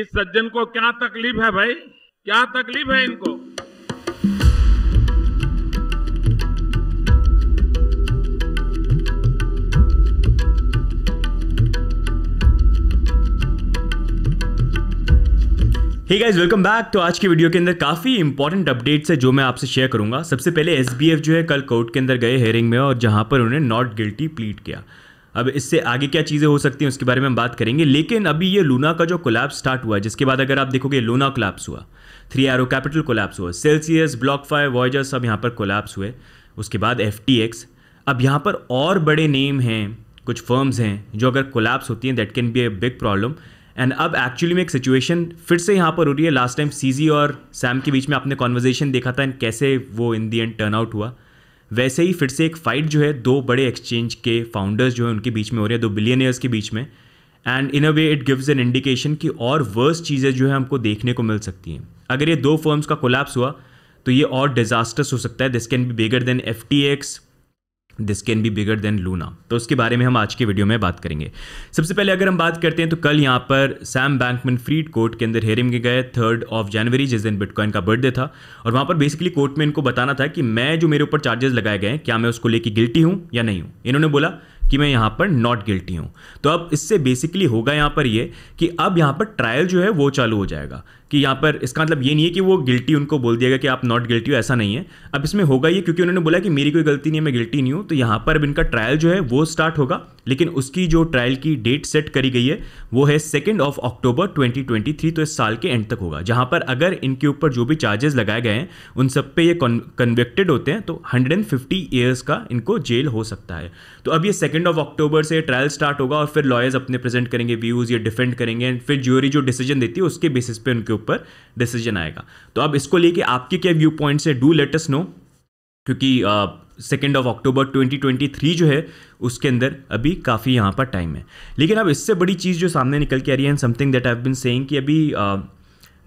इस सज्जन को क्या तकलीफ है भाई क्या तकलीफ है इनको हे गाइज वेलकम बैक तो आज की वीडियो के अंदर काफ़ी इंपॉर्टेंट अपडेट्स है जो मैं आपसे शेयर करूंगा सबसे पहले एसबीएफ जो है कल कोर्ट के अंदर गए हेयरिंग में और जहां पर उन्हें नॉट गिल्टी प्लीट किया अब इससे आगे क्या चीज़ें हो सकती हैं उसके बारे में हम बात करेंगे लेकिन अभी ये लूना का जो कोलैप्स स्टार्ट हुआ जिसके बाद अगर आप देखोगे लूना कोलैप्स हुआ थ्री ओ कैपिटल कोलैप्स हुआ सेल्सियस ब्लॉक फाइव वॉयजर सब यहाँ पर कोलैप्स हुए उसके बाद एफ अब यहाँ पर और बड़े नेम हैं कुछ फर्म्स हैं जो अगर कोलैप्स होती हैं that can be a big problem and अब एक्चुअली में एक सिचुएशन फिर से यहाँ पर हो रही है लास्ट टाइम सीजी और सैम के बीच में आपने कॉन्वर्जेशन देखा था एंड कैसे वो in the end turn out हुआ वैसे ही फिर से एक फ़ाइट जो है दो बड़े एक्सचेंज के फाउंडर्स जो है उनके बीच में हो रही है दो बिलियनियर्स के बीच में and in a way it gives an indication कि और वर्स चीज़ें जो है हमको देखने को मिल सकती हैं अगर ये दो फर्म्स का कोलैप्स हुआ तो ये और डिजास्टर्स हो सकता है this can be bigger than F T X this can be bigger than Luna तो उसके बारे में हम आज के वीडियो में बात करेंगे सबसे पहले अगर हम बात करते हैं तो कल यहाँ पर सैम बैंकमैन फ्रीड कोर्ट के अंदर हेरिंग गए थर्ड ऑफ जनवरी जिस दिन बिटकॉइन का बर्थडे था और वहाँ पर बेसिकली कोर्ट में इनको बताना था कि मैं जो मेरे ऊपर चार्जेस लगाए गए हैं क्या मैं उसको लेकर गिल्टी हूँ या नहीं हूँ इन्होंने बोला कि मैं यहाँ पर नॉट गिल्टी हूँ तो अब इससे बेसिकली होगा यहाँ पर ये कि अब यहाँ पर ट्रायल जो है वो चालू हो जाएगा कि यहाँ पर इसका मतलब ये नहीं है कि वो गिल्टी उनको बोल दिया गया कि आप नॉट गिल्टी हो ऐसा नहीं है अब इसमें होगा ये क्योंकि उन्होंने बोला कि मेरी कोई गलती नहीं है मैं गिल्टी नहीं हूँ तो यहाँ पर अब इनका ट्रायल जो है वो स्टार्ट होगा लेकिन उसकी जो ट्रायल की डेट सेट करी गई है वो है सेकेंड ऑफ अक्टूबर 2023 तो इस साल के एंड तक होगा जहाँ पर अगर इनके ऊपर जो भी चार्जेस लगाए गए हैं उन सब पे ये कन्विक्टेड होते हैं तो 150 ईयर्स का इनको जेल हो सकता है तो अब ये सेकेंड एंड ऑफ अक्टूबर से ट्रायल स्टार्ट होगा और फिर लॉयर्स अपने प्रेजेंट करेंगे व्यूज़ या डिफेंड करेंगे एंड फिर ज्यूरी जो डिसीजन देती है उसके बेसिस पे उनके ऊपर डिसीजन आएगा तो अब इसको लेके आपके क्या व्यू पॉइंट है डू लेटेस्ट नो क्योंकि सेकेंड ऑफ अक्टूबर 2023 जो है उसके अंदर अभी काफ़ी यहाँ पर टाइम है लेकिन अब इससे बड़ी चीज़ जो सामने निकल के आ रही है and something that I have been saying कि अभी uh,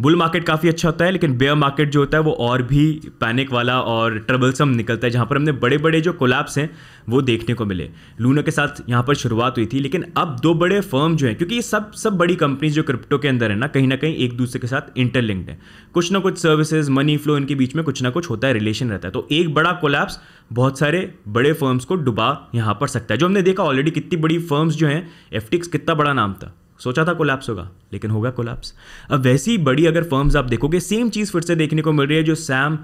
बुल मार्केट काफ़ी अच्छा होता है लेकिन बेयर मार्केट जो होता है वो और भी पैनिक वाला और ट्रबलसम निकलता है जहाँ पर हमने बड़े बड़े जो कोलैप्स हैं वो देखने को मिले लूनो के साथ यहाँ पर शुरुआत हुई थी लेकिन अब दो बड़े फर्म जो हैं क्योंकि ये सब सब बड़ी कंपनीज जो क्रिप्टो के अंदर है ना कहीं ना कहीं एक दूसरे के साथ इंटरलिंक्ड है कुछ ना कुछ सर्विसेज मनी फ्लो इनके बीच में कुछ ना कुछ होता है रिलेशन रहता है तो एक बड़ा कोलैप्स बहुत सारे बड़े फर्म्स को डुबा यहाँ पर सकता है जो हमने देखा ऑलरेडी कितनी बड़ी फर्म्स जो हैं एफ कितना बड़ा नाम था सोचा था कोलैप्स होगा लेकिन होगा कोलैप्स अब वैसी बड़ी अगर फर्म्स आप देखोगे सेम चीज़ फिर से देखने को मिल रही है जो सैम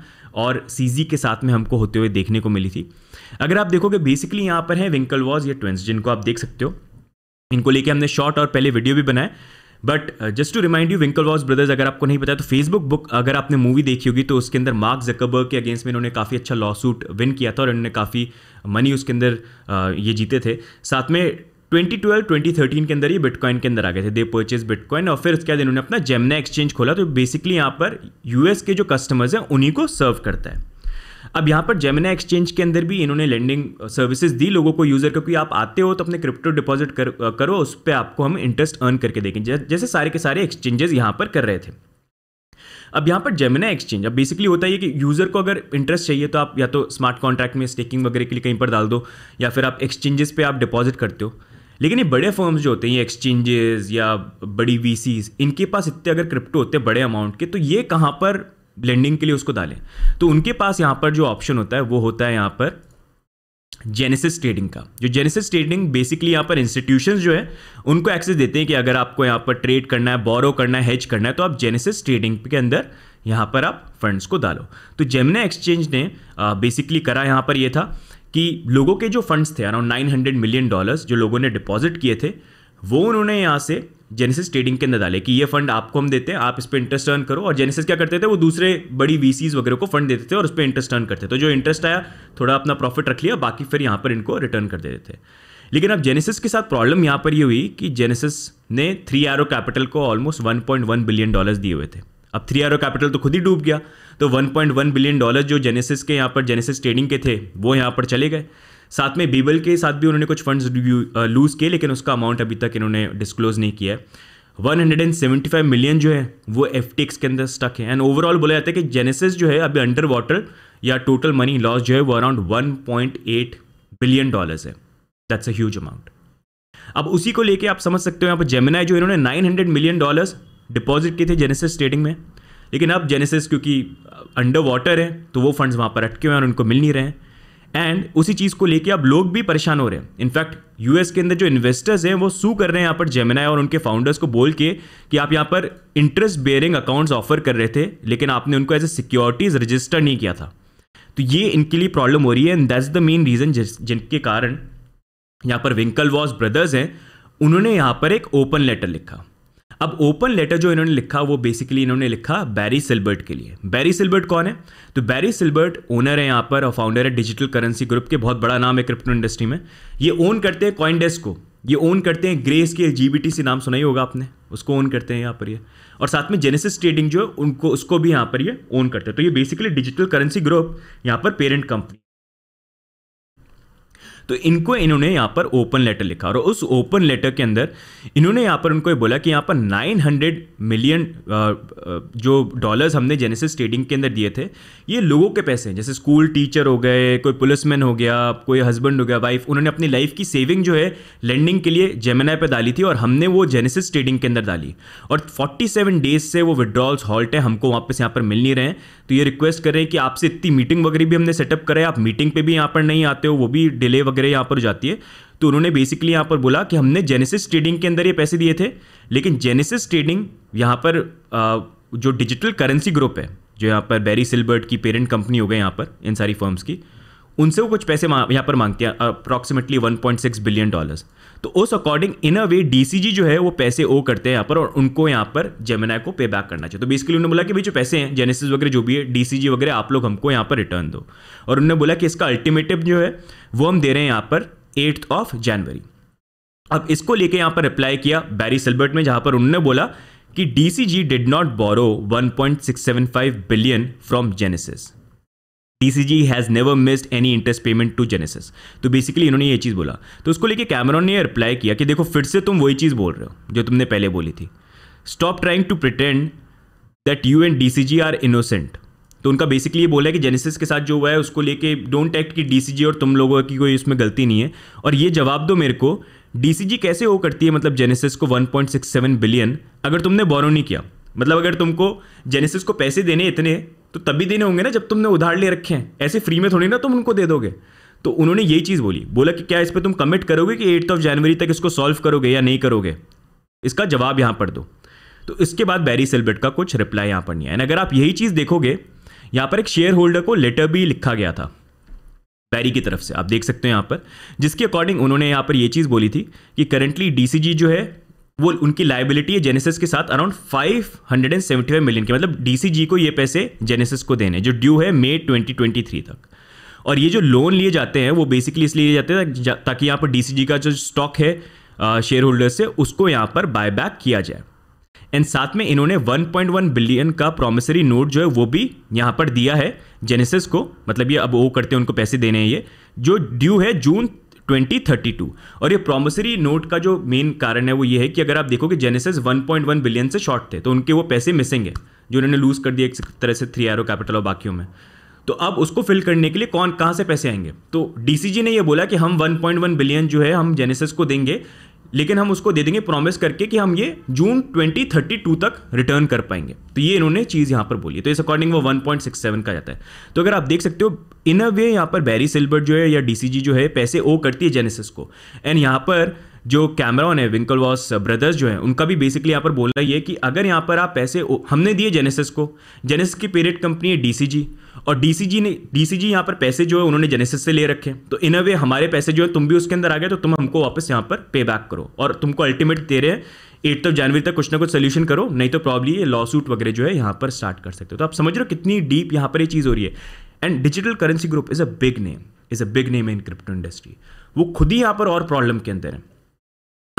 और सीजी के साथ में हमको होते हुए देखने को मिली थी अगर आप देखोगे बेसिकली यहाँ पर है विंकल वॉज या ट्वेंस जिनको आप देख सकते हो इनको लेके हमने शॉर्ट और पहले वीडियो भी बनाए but just to remind you Winklevoss brothers अगर आपको नहीं पता तो फेसबुक बुक अगर आपने मूवी देखी होगी तो उसके अंदर मार्क जकबर्ग के अगेंस्ट में इन्होंने काफ़ी अच्छा लॉ सूट विन किया था और इन्होंने काफ़ी मनी उसके अंदर uh, ये जीते थे साथ में 2012 2013 के अंदर ये बिटकॉइन के अंदर आ गए थे दे परचेज बिटकॉइन और फिर उसके बाद इन्होंने अपना जेमना एक्सचेंज खोला तो बेसिकली यहाँ पर यूएस के जो कस्टमर्स हैं उन्हीं को सर्व करता है अब यहाँ पर जेमिना एक्सचेंज के अंदर भी इन्होंने लैंडिंग सर्विसेज दी लोगों को यूज़र क्योंकि आप आते हो तो अपने क्रिप्टो डिपॉजिट कर, करो उस पर आपको हम इंटरेस्ट अर्न करके देखें जैसे सारे के सारे एक्सचेंजेस यहाँ पर कर रहे थे अब यहाँ पर जेमिना एक्सचेंज अब बेसिकली होता है कि यूज़र को अगर इंटरेस्ट चाहिए तो आप या तो स्मार्ट कॉन्ट्रैक्ट में स्टेकिंग वगैरह के लिए कहीं पर डाल दो या फिर आप एक्सचेंजेस पे आप डिपॉजिट करते हो लेकिन ये बड़े फर्म्स जो होते हैं ये एक्सचेंजेस या बड़ी वी इनके पास इतने अगर क्रिप्टो होते हैं बड़े अमाउंट के तो ये कहाँ पर लेंडिंग के लिए उसको डालें तो उनके पास यहाँ पर जो ऑप्शन होता है वो होता है यहाँ पर जेनेसिस ट्रेडिंग का जो जेनेसिस ट्रेडिंग बेसिकली यहाँ पर इंस्टीट्यूशन जो है उनको एक्सेस देते हैं कि अगर आपको यहाँ पर ट्रेड करना है बोरो करना है हेज करना है तो आप जेनेसिस ट्रेडिंग के अंदर यहाँ पर आप फंड्स को डालो तो जेमिना एक्सचेंज ने बेसिकली करा यहाँ पर ये यह था कि लोगों के जो फंड्स थे around nine hundred million dollars जो लोगों ने डिपॉजिट किए थे वो उन्होंने यहाँ से जेनेसिस ट्रेडिंग के अंदर डाले कि ये फंड आपको हम देते हैं आप इस पर इंटरेस्ट अर्न करो और जेनेसिस क्या करते थे वो दूसरे बड़ी वी वगैरह को फंड देते थे और उस पर इंटरेस्ट अर्न करते थे तो जो इंटरेस्ट आया थोड़ा अपना प्रॉफिट रख लिया बाकी फिर यहाँ पर इनको रिटर्न कर देते थे लेकिन अब जेनेसिस के साथ प्रॉब्लम यहाँ पर ये हुई कि जेनेसिस ने थ्री आर कैपिटल को ऑलमोस्ट 1.1 बिलियन डॉलर्स दिए हुए थे अब थ्री आर कैपिटल तो खुद ही डूब गया तो 1.1 बिलियन डॉलर जो जेनेसिस के यहाँ पर जेनेसिस ट्रेडिंग के थे वो यहाँ पर चले गए साथ में बीबल के साथ भी उन्होंने कुछ फंड्स लूज़ किए लेकिन उसका अमाउंट अभी तक इन्होंने डिस्क्लोज नहीं किया है 175 मिलियन जो है वो एफ के अंदर स्टक है एंड ओवरऑल बोला जाता है कि जेनेसिस जो है अभी अंडर वाटर या टोटल मनी लॉस जो है वो अराउंड 1.8 बिलियन डॉलर्स है दैट्स अ ह्यूज अमाउंट अब उसी को लेके आप समझ सकते हो यहाँ पर जेमिनाई जो इन्होंने 900 मिलियन डॉलर्स डिपॉजिट किए थे जेनेसिस ट्रेडिंग में लेकिन अब जेनेसिस क्योंकि अंडर वाटर है तो वो फंड्स वहाँ पर अटके हुए हैं और उनको मिल नहीं रहे हैं एंड उसी चीज़ को लेके अब लोग भी परेशान हो रहे हैं इनफैक्ट यूएस के अंदर जो इन्वेस्टर्स हैं वो सू कर रहे हैं यहाँ पर जेमिनाई और उनके फाउंडर्स को बोल के कि आप यहाँ पर इंटरेस्ट बेयरिंग अकाउंट्स ऑफर कर रहे थे लेकिन आपने उनको एज ए सिक्योरिटीज रजिस्टर नहीं किया था तो ये इनके लिए प्रॉब्लम हो रही है and that's the main reason जिनके कारण यहाँ पर विंकल वॉस ब्रदर्स हैं उन्होंने यहाँ पर एक ओपन लेटर लिखा अब ओपन लेटर जो इन्होंने लिखा वो बेसिकली इन्होंने लिखा बैरी सिल्बर्ट के लिए बैरी सिल्बर्ट कौन है तो बैरी सिल्बर्ट ओनर है यहाँ पर और फाउंडर है डिजिटल करेंसी ग्रुप के बहुत बड़ा नाम है क्रिप्टो इंडस्ट्री में ये ओन करते हैं कॉइन डेस्क को ये ओन करते हैं ग्रेस के जी से नाम सुना ही होगा आपने उसको ओन करते हैं यहाँ पर ये और साथ में जेनेसिस ट्रेडिंग जो है उनको उसको भी यहाँ पर ये ओन करते हैं तो ये बेसिकली डिजिटल करेंसी ग्रुप यहाँ पर पेरेंट कंपनी तो इनको इन्होंने यहाँ पर ओपन लेटर लिखा और उस ओपन लेटर के अंदर इन्होंने यहाँ पर उनको ये बोला कि यहाँ पर 900 मिलियन जो डॉलर्स हमने जेनेसिस ट्रेडिंग के अंदर दिए थे ये लोगों के पैसे हैं जैसे स्कूल टीचर हो गए कोई पुलिसमैन हो गया कोई हस्बैंड हो गया वाइफ उन्होंने अपनी लाइफ की सेविंग जो है लैंडिंग के लिए जेमेना पर डाली थी और हमने वो जेनेसिस ट्रेडिंग के अंदर डाली और फोर्टी डेज से वो विड्रॉल्स हॉल्ट है हमको वापस यहाँ पर मिल नहीं रहे हैं तो ये रिक्वेस्ट कर रहे हैं कि आपसे इतनी मीटिंग वगैरह भी हमने सेटअप कराए आप मीटिंग पर भी यहाँ पर नहीं आते हो वो भी डिले वगैरह यहाँ पर जाती है तो उन्होंने बेसिकली यहाँ पर बोला कि हमने जेनेसिस ट्रेडिंग के अंदर ये पैसे दिए थे लेकिन जेनेसिस ट्रेडिंग यहाँ पर जो डिजिटल करेंसी ग्रुप है जो यहाँ पर बेरी सिल्बर्ट की पेरेंट कंपनी हो गए यहाँ पर इन सारी फर्म्स की उनसे वो कुछ पैसे यहाँ पर मांगते हैं अप्रॉक्सीमेटली 1.6 बिलियन डॉलर्स तो उस according in a way DCG जो है वो पैसे ओ करते हैं यहाँ पर और उनको यहाँ पर जेमिनाई को पे बैक करना चाहिए तो बेसिकली उन्होंने बोला कि भाई जो पैसे हैं जेनेसिस वगैरह जो भी है डीसीजी वगैरह आप लोग हमको यहाँ पर रिटर्न दो और उन्होंने बोला कि इसका अल्टीमेटिव जो है वो हम दे रहे हैं यहाँ पर एट्थ ऑफ जनवरी अब इसको लेके यहाँ पर अप्लाई किया बैरी सिल्बर्ट में जहाँ पर उन्होंने बोला कि DCG did not borrow one billion from Genesis DCG has never missed any interest payment to Genesis तो बेसिकली इन्होंने ये चीज़ बोला तो उसको लेके कैमरॉन ने अप्लाई किया कि देखो फिर से तुम वही चीज़ बोल रहे हो जो तुमने पहले बोली थी stop trying to pretend that you and D are innocent तो उनका बेसिकली ये बोला है कि जेनेसिस के साथ जो हुआ है उसको लेके डोंट एक्ट कि डी सी जी और तुम लोगों की कोई इसमें गलती नहीं है और ये जवाब दो मेरे को डी सी जी कैसे वो करती है मतलब जेनेसिस को one point six seven billion अगर तुमने बोरो नहीं किया मतलब अगर तुमको जेनेसिस को पैसे देने इतने तो तभी देने होंगे ना जब तुमने उधार ले रखे हैं ऐसे फ्री में थोड़ी ना तुम उनको दे दोगे तो उन्होंने यही चीज़ बोली बोला कि क्या इस पर तुम कमिट करोगे कि एट्थ ऑफ जनवरी तक इसको सॉल्व करोगे या नहीं करोगे इसका जवाब यहाँ पर दो तो इसके बाद बैरी सिलबेट का कुछ रिप्लाई यहाँ पर नहीं आया अगर आप यही चीज़ देखोगे यहाँ पर एक शेयर होल्डर को लेटर भी लिखा गया था बैरी की तरफ से आप देख सकते हो यहाँ पर जिसके अकॉर्डिंग उन्होंने यहाँ पर यह चीज़ बोली थी कि करेंटली डीसीजी जो है वो उनकी लाइबिलिटी है जेनेसिस के साथ around five hundred and seventy five million के मतलब डीसीजी को ये पैसे जेनेसिस को देने जो ड्यू है मे ट्वेंटी ट्वेंटी थ्री तक और ये जो लोन लिए जाते हैं वो बेसिकली इसलिए लिए जाते हैं ताकि यहाँ पर डीसीजी का जो स्टॉक है शेयर होल्डर से उसको यहाँ पर बाय बैक किया जाए एंड साथ में इन्होंने 1.1 बिलियन का प्रोमिसरी नोट जो है वो भी यहाँ पर दिया है जेनेसिस को मतलब ये अब वो करते हैं उनको पैसे देने हैं ये जो ड्यू है जून 2032 और ये प्रॉमिसरी नोट का जो मेन कारण है वो ये है कि अगर आप देखोगे जेनेसिस 1.1 बिलियन से शॉर्ट थे तो उनके वो पैसे मिसिंग है जो उन्होंने लूज कर दिए एक तरह से थ्री एरो कैपिटल और बाकियों में तो अब उसको फिल करने के लिए कौन कहाँ से पैसे आएंगे तो डीसीजी ने ये बोला कि हम 1.1 बिलियन जो है हम जेनेसिस को देंगे लेकिन हम उसको दे देंगे प्रॉमिस करके कि हम ये जून 2032 तक रिटर्न कर पाएंगे तो ये इन्होंने चीज़ यहां पर बोली तो इस अकॉर्डिंग वो 1.67 का जाता है तो अगर आप देख सकते हो इन अ वे यहां पर बैरी सिल्वर जो है या डीसीजी जो है पैसे ओ करती है जेनेसिस को एंड यहां पर जो कैमरॉन है विंकल वॉस ब्रदर्स जो है उनका भी बेसिकली यहाँ पर बोलना ये कि अगर यहाँ पर आप पैसे हमने दिए जेनेसिस को जेनेसिस की पेरेट कंपनी है डीसीजी और डीसीजी ने डीसीजी यहाँ पर पैसे जो है उन्होंने जेनेसिस से ले रखे तो इन अ वे हमारे पैसे जो है तुम भी उसके अंदर आ गए तो तुम हमको वापस यहाँ पर पे बैक करो और तुमको अल्टीमेट दे रहे हैं एट ऑफ तो जनवरी तक कुछ ना कुछ सोल्यूशन करो नहीं तो प्रॉब्ली ये लॉ सूट वगैरह जो है यहाँ पर स्टार्ट कर सकते हो तो आप समझ रहे हो कितनी डीप यहाँ पर ये चीज़ हो रही है and digital currency group is a big name is a big name in crypto industry वो खुद ही यहाँ पर और प्रॉब्लम के अंदर है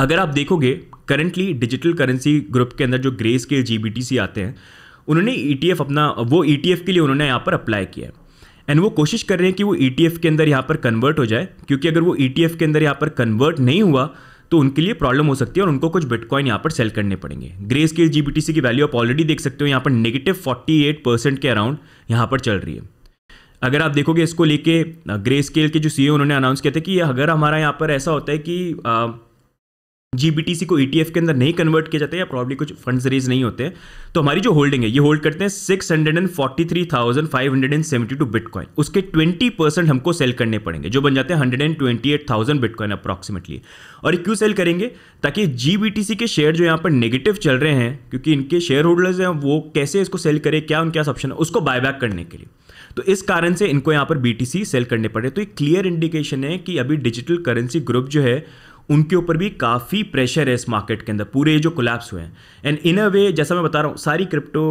अगर आप देखोगे करंटली डिजिटल करेंसी ग्रुप के अंदर जो ग्रे स्केल जी आते हैं उन्होंने ई e अपना वो ई e के लिए उन्होंने यहाँ पर अप्लाई किया है एंड वो कोशिश कर रहे हैं कि वो ई e के अंदर यहाँ पर कन्वर्ट हो जाए क्योंकि अगर वो ई के अंदर यहाँ पर कन्वर्ट नहीं हुआ तो उनके लिए प्रॉब्लम हो सकती है और उनको कुछ बिटकॉइन यहाँ पर सेल करने पड़ेंगे ग्रे स्केल जी की वैल्यू आप ऑलरेडी देख सकते हो यहाँ पर नेगेटिव फोर्टी एट परसेंट के अराउंड यहाँ पर चल रही है अगर आप देखोगे इसको लेके ग्रे स्केल के जो सी उन्होंने अनाउंस किया था कि अगर हमारा यहाँ पर ऐसा होता है कि जीबीटीसी को ईटीएफ e के अंदर नहीं कन्वर्ट किया जाता है या प्रॉब्ली कुछ फंड्स रेज नहीं होते तो हमारी जो होल्डिंग है ये होल्ड करते हैं six hundred and forty three thousand five hundred and seventy two bitcoin उसके ट्वेंटी परसेंट हमको सेल करने पड़ेंगे जो बन जाते हैं hundred and twenty eight thousand bitcoin approximately और क्यों सेल करेंगे ताकि जीबीटीसी के शेयर जो यहाँ पर नेगेटिव चल रहे हैं क्योंकि इनके शेयर होल्डर्स हैं वो कैसे इसको सेल करें क्या उनके पास ऑप्शन है उसको बायबैक करने के लिए तो इस कारण से इनको यहाँ पर बीटीसी सेल करने पड़े तो एक क्लियर इंडिकेशन है कि अभी डिजिटल करेंसी ग्रुप जो है उनके ऊपर भी काफ़ी प्रेशर है इस मार्केट के अंदर पूरे जो कोलैप्स हुए हैं एंड इन अ वे जैसा मैं बता रहा हूँ सारी क्रिप्टो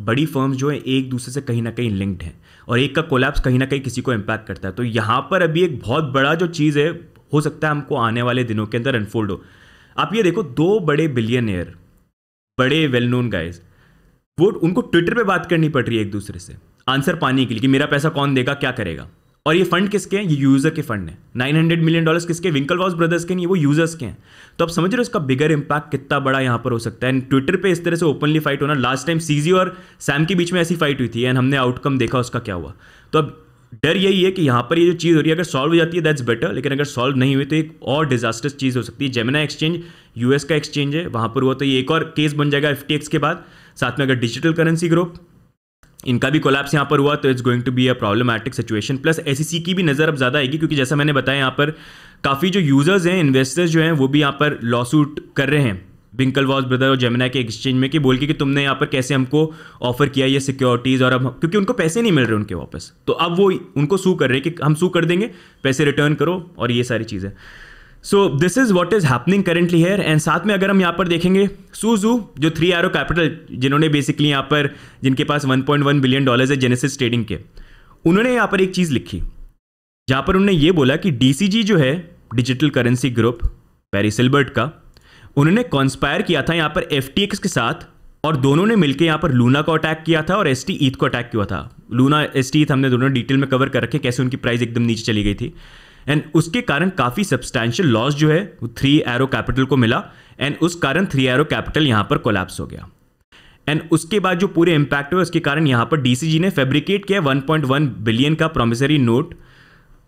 बड़ी फर्म्स जो हैं एक दूसरे से कहीं ना कहीं लिंक्ड हैं और एक का कोलैप्स कहीं ना कहीं किसी को इम्पैक्ट करता है तो यहाँ पर अभी एक बहुत बड़ा जो चीज़ है हो सकता है हमको आने वाले दिनों के अंदर अनफोल्ड हो आप ये देखो दो बड़े बिलियनियर बड़े वेल नोन गाइज वो उनको ट्विटर पर बात करनी पड़ रही है एक दूसरे से आंसर पाने के लिए कि मेरा पैसा कौन देगा क्या करेगा और ये फंड किसके हैं ये यूज़र के फंड हैं 900 मिलियन डॉलर्स किसके विंकल वॉस ब्रदर्स के नहीं वो यूज़र्स के हैं तो आप समझ रहे हो इसका बिगर इंपैक्ट कितना बड़ा यहाँ पर हो सकता है एंड ट्विटर पे इस तरह से ओपनली फाइट होना लास्ट टाइम सीजी और सैम के बीच में ऐसी फाइट हुई थी एंड हमने आउटकम देखा उसका क्या हुआ तो अब डर यही है कि यहाँ पर ये जो चीज़ हो रही है अगर सॉल्व हो जाती है दैट्स बेटर लेकिन अगर सॉल्व नहीं हुई तो एक और डिजास्टर्स चीज़ हो सकती है जेमिना एक्सचेंज यूएस का एक्सचेंज है वहाँ पर हुआ तो ये एक और केस बन जाएगा एफ के बाद साथ में अगर डिजिटल करेंसी ग्रुप इनका भी कोलैप्स यहाँ पर हुआ तो it's going to be a problematic situation plus S की भी नज़र अब ज़्यादा आएगी क्योंकि जैसा मैंने बताया यहाँ पर काफ़ी जो यूज़र्स हैं इन्वेस्टर्स जो हैं वो भी यहाँ पर लॉ सूट कर रहे हैं बिंकल वॉज ब्रदर और जमुना के एक्सचेंज में कि बोल के कि तुमने यहाँ पर कैसे हमको ऑफर किया ये सिक्योरिटीज़ और अब क्योंकि उनको पैसे नहीं मिल रहे उनके वापस तो अब वो उनको सू कर रहे हैं कि हम सू कर देंगे पैसे रिटर्न करो और ये सारी चीज़ें so this is what is happening currently here and साथ में अगर हम यहाँ पर देखेंगे सूजू जो थ्री एरो कैपिटल जिन्होंने बेसिकली यहाँ पर जिनके पास 1.1 बिलियन डॉलर्स है जेनेसिस ट्रेडिंग के उन्होंने यहाँ पर एक चीज़ लिखी जहाँ पर उन्होंने ये बोला कि डी जो है digital currency group Barry Silbert का उन्होंने कॉन्स्पायर किया था यहाँ पर एफ के साथ और दोनों ने मिलकर यहाँ पर लूना को अटैक किया था और एस टी ईथ को अटैक किया था लूना एस टी ईथ हमने दोनों डिटेल में कवर कर रखे कैसे उनकी प्राइस एकदम नीचे चली गई थी एंड उसके कारण काफ़ी सब्सटैंशियल लॉस जो है वो थ्री एरो कैपिटल को मिला एंड उस कारण थ्री एरो कैपिटल यहां पर कोलैप्स हो गया एंड उसके बाद जो पूरे इंपैक्ट हुआ उसके कारण यहां पर डीसीजी ने फेब्रिकेट किया 1.1 बिलियन का प्रोमिसरी नोट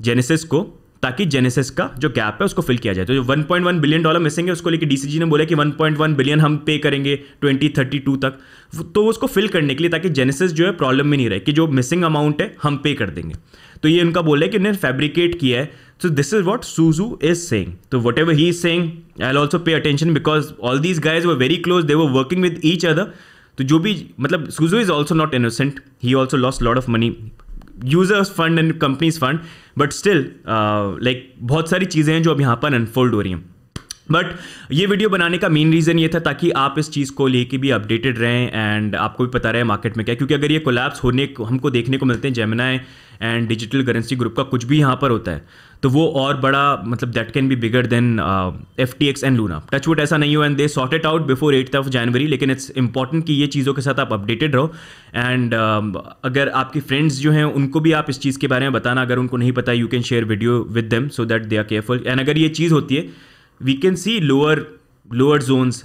जेनेसिस को ताकि जेनेसिस का जो गैप है उसको फिल किया जाए तो जो 1.1 बिलियन डॉलर मिसिंग है उसको लेकर डीसीजी ने बोला कि 1.1 बिलियन हम पे करेंगे 2032 तक तो उसको फिल करने के लिए ताकि जेनेसिस जो है प्रॉब्लम में नहीं रहे कि जो मिसिंग अमाउंट है हम पे कर देंगे तो ये उनका बोला है कि उन्हें फैब्रिकेट किया है so this is what suzu is saying whatever he is saying I also pay attention because all these guys were very close they were working with each other तो जो भी मतलब Su Zhu is also not innocent he also loss lot of money users fund and companies fund but still like बहुत सारी चीज़ें हैं जो अब यहाँ पर अनफोल्ड हो रही हैं बट ये वीडियो बनाने का मेन रीज़न ये था ताकि आप इस चीज़ को लेके भी अपडेटेड रहें एंड आपको भी पता रहे मार्केट में क्या क्योंकि अगर ये कोलैप्स होने को हमको देखने को मिलते हैं Gemini and digital currency group का कुछ भी यहाँ पर होता है तो वो और बड़ा मतलब that can be bigger than F T X and Luna touchwood ऐसा नहीं हो and they sort it out before eight of January लेकिन इट्स इंपॉर्टेंट कि ये चीज़ों के साथ आप अपडेटेड रहो एंड uh, um, अगर आपकी फ्रेंड्स जो हैं उनको भी आप इस चीज़ के बारे में बताना अगर उनको नहीं पता you can share video with them so that they are careful and अगर ये चीज़ होती है we can see lower lower zones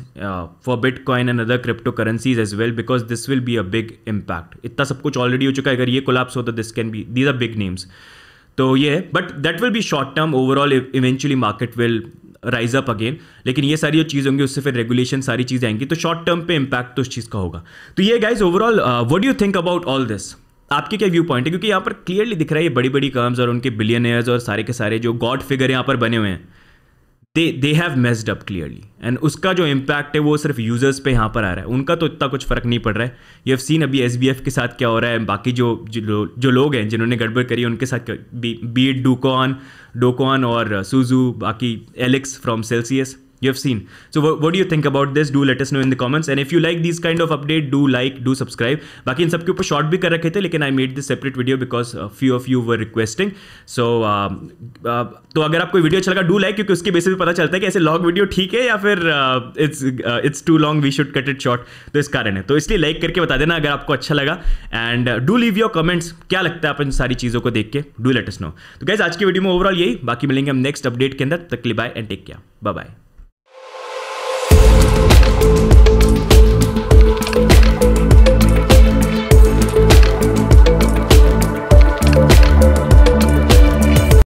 for bitcoin and other crypto currencies as well because this will be a big impact इतना सब कुछ already हो चुका है अगर ये कोलैप्स हो तो this can be these are big names तो ये है but that will be short term overall eventually market will rise up again लेकिन ये सारी जो चीज़ होंगी उससे फिर रेगुलेशन सारी चीज़ें आएंगी तो शॉर्ट टर्म पे इम्पैक्ट तो उस चीज़ का होगा तो ये guys overall what you think about all this आपके क्या व्यू पॉइंट है क्योंकि यहाँ पर क्लियरली दिख रहा है ये बड़ी बड़ी कर्म्स और उनके बिलियनियर्स और सारे के सारे जो गॉड फिगर यहाँ पर बने हुए हैं they they have messed up clearly and उसका जो इम्पैक्ट है वो सिर्फ यूजर्स पे यहाँ पर आ रहा है उनका तो इतना कुछ फर्क नहीं पड़ रहा है यू हैव सीन अभी एस बी एफ के साथ क्या हो रहा है बाकी जो जो, जो लोग हैं जिन्होंने गड़बड़ करी उनके साथ बीट बी डूकॉन डोकॉन और सुजू बाकी Alex from Celsius you've seen. So what, what do you think about this? Do let us know in the comments. And if you like these kind of update, do like, do subscribe. बाकी इन सबके ऊपर short भी कर रखे थे लेकिन I made this separate video because few of you were requesting so तो अगर आपको वीडियो अच्छा लगा डू लाइक क्योंकि उसके बेसिस पे पता चलता है कि ऐसे लॉन्ग वीडियो ठीक है या फिर it's it's too long we should cut it short तो इस कारण है तो इसलिए लाइक करके बता देना अगर आपको अच्छा लगा and do leave your comments क्या लगता है अपन सारी चीज़ों को देख के डू लेट अस नो तो गैस आज की वीडियो में ओवरऑल यही बाकी मिलेंगे हम नेक्स्ट अपडेट के अंदर तकली bye and take care bye bye